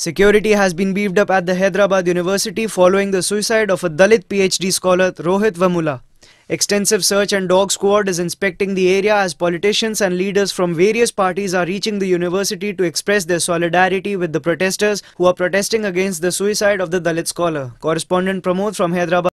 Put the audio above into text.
Security has been beefed up at the Hyderabad University following the suicide of a Dalit PhD scholar Rohit Vamula. Extensive search and dog squad is inspecting the area as politicians and leaders from various parties are reaching the university to express their solidarity with the protesters who are protesting against the suicide of the Dalit scholar. Correspondent Pramod from Hyderabad.